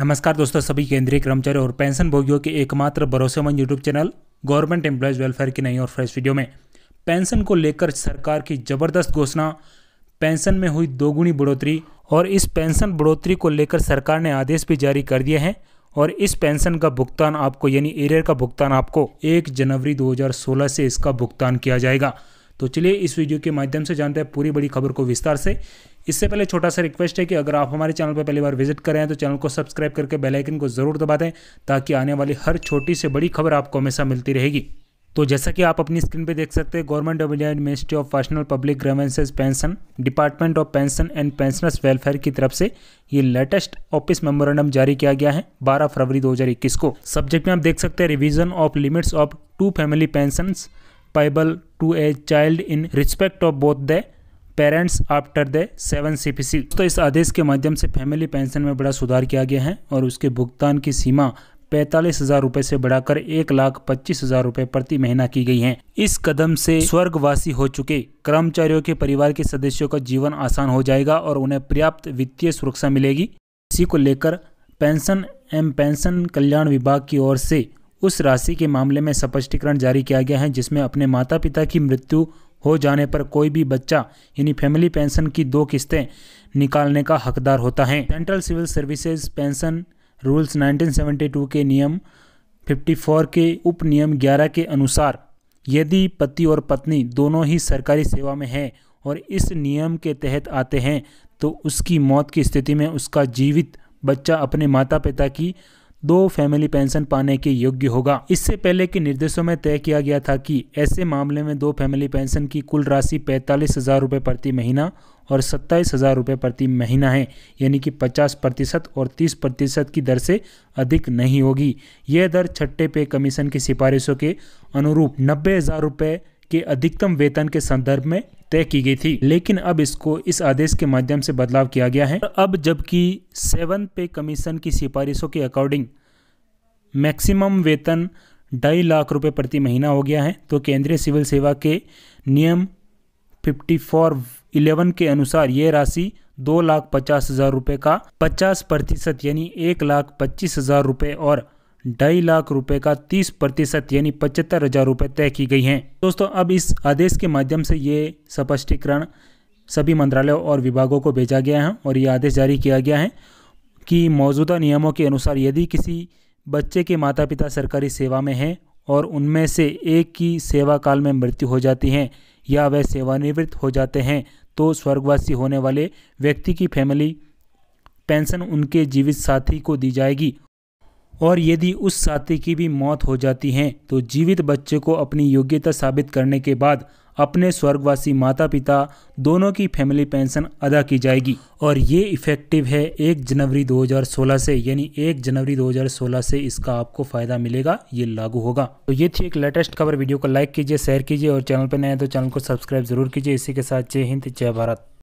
नमस्कार दोस्तों सभी केंद्रीय कर्मचारी और पेंशन भोगियों के एकमात्र भरोसेमंद YouTube channel government employees welfare की नई और फ्रेश वीडियो में पेंशन को लेकर सरकार की ज़बरदस्त घोषणा पेंशन में हुई दोगुनी बढ़ोतरी और इस पेंशन बढ़ोतरी को लेकर सरकार ने आदेश भी जारी कर दिए हैं और इस पेंशन का भुगतान आपको यानी एरियर का भुगतान आपको एक जनवरी दो से इसका भुगतान किया जाएगा तो चलिए इस वीडियो के माध्यम से जानते हैं पूरी बड़ी खबर को विस्तार से इससे पहले छोटा सा रिक्वेस्ट है कि अगर आप हमारे चैनल पर पहली बार विजिट करें तो चैनल को सब्सक्राइब करके बेलाइकन को ज़रूर दबा दें ताकि आने वाली हर छोटी से बड़ी खबर आपको हमेशा मिलती रहेगी तो जैसा कि आप अपनी स्क्रीन पर देख सकते हैं government of India ministry of personnel public grievances pension department of pension and pensioners welfare की तरफ से ये लेटेस्ट ऑफिस मेमोरेंडम जारी किया गया है 12 फरवरी 2021 को सब्जेक्ट में आप देख सकते हैं revision of limits of two family pension payable to a child in respect of both the parents after the seven CPC तो इस आदेश के माध्यम से फैमिली पेंशन में बड़ा सुधार किया गया है और उसके भुगतान की सीमा पैतालीस हजार रूपए से बढ़ाकर एक लाख पच्चीस हजार रूपए प्रति महीना की गई है इस कदम से स्वर्गवासी हो चुके कर्मचारियों के परिवार के सदस्यों का जीवन आसान हो जाएगा और उन्हें पर्याप्त वित्तीय सुरक्षा मिलेगी इसी को लेकर पेंशन एवं पेंशन कल्याण विभाग की ओर से उस राशि के मामले में स्पष्टीकरण जारी किया गया है जिसमें अपने माता पिता की मृत्यु हो जाने पर कोई भी बच्चा यानी फैमिली पेंशन की दो किस्तें निकालने का हकदार होता है central civil services pension rules 1972 के नियम 54 के उप नियम 11 के अनुसार यदि पति और पत्नी दोनों ही सरकारी सेवा में हैं और इस नियम के तहत आते हैं तो उसकी मौत की स्थिति में उसका जीवित बच्चा अपने माता पिता की दो फैमिली पेंशन पाने के योग्य होगा इससे पहले के निर्देशों में तय किया गया था कि ऐसे मामले में दो फैमिली पेंशन की कुल राशि पैंतालीस हज़ार रुपये प्रति महीना और सत्ताईस हज़ार रुपये प्रति महीना है यानी कि पचास प्रतिशत और तीस प्रतिशत की दर से अधिक नहीं होगी यह दर छठे पे कमीशन की सिफारिशों के अनुरूप नब्बे हज़ार रुपये के अधिकतम वेतन के संदर्भ में तय की गई थी लेकिन अब इसको इस आदेश के माध्यम से बदलाव किया गया है अब जबकि सेवन पे कमीशन की सिफारिशों के अकॉर्डिंग मैक्सिमम वेतन ढाई लाख रुपए प्रति महीना हो गया है तो केंद्रीय सिविल सेवा के नियम फिफ्टी फोर इलेवन के अनुसार ये राशि दो लाख पचास हज़ार रुपये का पचास प्रतिशत यानी एक लाख पच्चीस हज़ार रुपये और ढाई लाख रुपए का तीस प्रतिशत यानी पचहत्तर हजार रुपये तय की गई हैं दोस्तों अब इस आदेश के माध्यम से ये स्पष्टीकरण सभी मंत्रालयों और विभागों को भेजा गया है और ये आदेश जारी किया गया है कि मौजूदा नियमों के अनुसार यदि किसी बच्चे के माता पिता सरकारी सेवा में हैं और उनमें से एक की सेवा काल में मृत्यु हो जाती है या वह सेवानिवृत्त हो जाते हैं तो स्वर्गवासी होने वाले व्यक्ति की फैमिली पेंशन उनके जीवित साथी को दी जाएगी और यदि उस साथी की भी मौत हो जाती है तो जीवित बच्चे को अपनी योग्यता साबित करने के बाद अपने स्वर्गवासी माता पिता दोनों की फैमिली पेंशन अदा की जाएगी और ये इफ़ेक्टिव है एक जनवरी 2016 से यानी एक जनवरी 2016 से इसका आपको फ़ायदा मिलेगा ये लागू होगा तो ये थी एक लेटेस्ट खबर वीडियो को लाइक कीजिए शेयर कीजिए और चैनल पर नए तो चैनल को सब्सक्राइब जरूर कीजिए इसी के साथ जय हिंद जय भारत